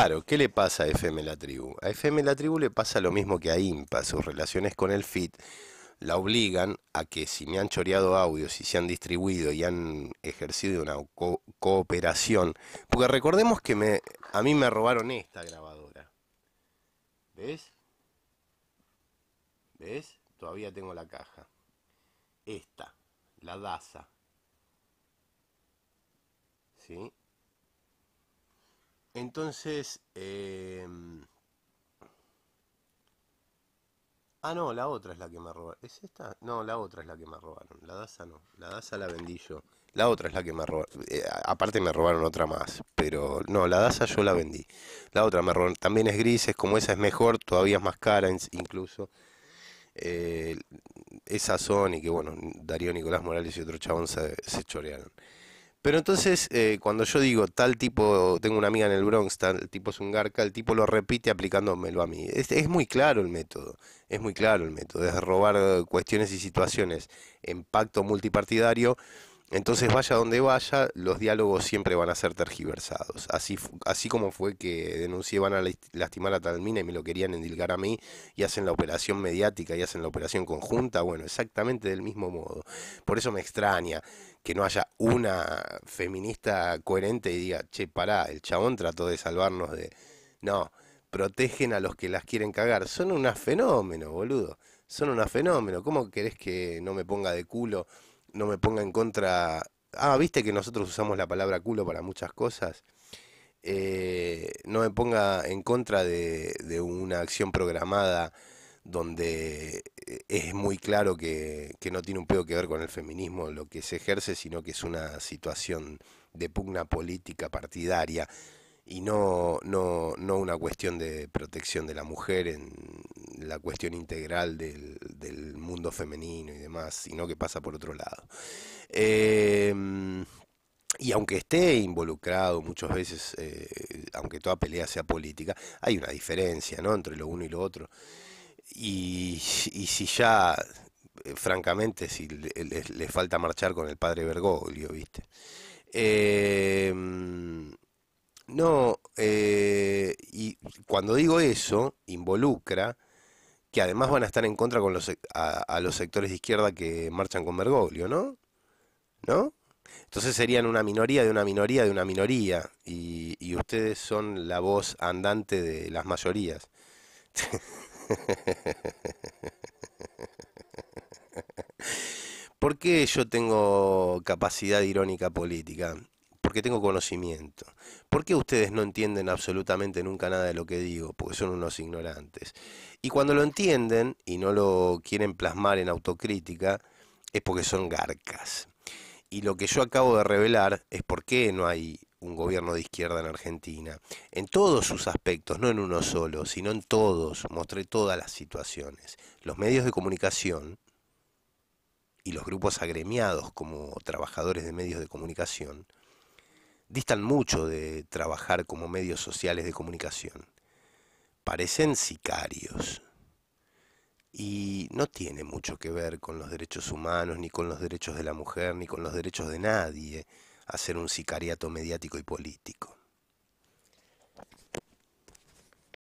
Claro, ¿qué le pasa a FM La Tribu? A FM La Tribu le pasa lo mismo que a IMPA, sus relaciones con el FIT la obligan a que si me han choreado audios si se han distribuido y han ejercido una cooperación, porque recordemos que a mí me robaron esta grabadora. ¿Ves? ¿Ves? Todavía tengo la caja. Esta, la DASA. ¿Sí? Entonces, em, Ah, no, la otra es la que me robaron. ¿Es esta? No, la otra es la que me robaron. La DASA no. La DASA la vendí yo. La otra es la que me robaron. Eh, aparte me robaron otra más. Pero no, la DASA yo la vendí. La otra me robaron. También es gris, como esa es mejor, todavía es más cara incluso. Eh, son y que, bueno, Darío Nicolás Morales y otro chabón se, se chorearon. Pero entonces, eh, cuando yo digo tal tipo, tengo una amiga en el Bronx, tal tipo es un garca, el tipo lo repite aplicándomelo a mí. Es, es muy claro el método, es muy claro el método, de robar eh, cuestiones y situaciones en pacto multipartidario entonces vaya donde vaya, los diálogos siempre van a ser tergiversados. Así, así como fue que denuncié van a lastimar a Talmina y me lo querían endilgar a mí y hacen la operación mediática y hacen la operación conjunta, bueno, exactamente del mismo modo. Por eso me extraña que no haya una feminista coherente y diga, che, pará, el chabón trató de salvarnos de... No, protegen a los que las quieren cagar. Son un fenómeno, boludo. Son un fenómeno. ¿Cómo querés que no me ponga de culo? no me ponga en contra. Ah, viste que nosotros usamos la palabra culo para muchas cosas. Eh, no me ponga en contra de, una acción programada donde eh, es muy claro que, que no tiene un pedo que ver con el feminismo lo que se ejerce, sino que es una situación de pugna política partidaria y no, no, no una cuestión de protección de la mujer en, la cuestión integral del, mundo femenino y demás, sino que pasa por otro lado. Em, y aunque esté involucrado muchas veces, eh, aunque toda pelea sea política, hay una diferencia ¿no? entre lo uno y lo otro. Y, si ya, eh, francamente, si le, falta marchar con el padre Bergoglio, ¿viste? Em, no, eh, y cuando digo eso, involucra que además van a estar en contra con los, a, los sectores de izquierda que marchan con Bergoglio, ¿no? ¿No? Entonces serían una minoría de una minoría de una minoría y ustedes son la voz andante de las mayorías. ¿Por qué yo tengo capacidad irónica política? porque tengo conocimiento. ¿Por qué ustedes no entienden absolutamente nunca nada de lo que digo? Porque son unos ignorantes. Y cuando lo entienden y no lo quieren plasmar en autocrítica, es porque son garcas. Y lo que yo acabo de revelar es por qué no hay un gobierno de izquierda en Argentina, en todos sus aspectos, no en uno solo, sino en todos, mostré todas las situaciones. Los medios de comunicación y los grupos agremiados como trabajadores de medios de comunicación distan mucho de trabajar como medios sociales de comunicación. Parecen sicarios y no tiene mucho que ver con los derechos humanos, ni con los derechos de la mujer, ni con los derechos de nadie hacer un sicariato mediático y político.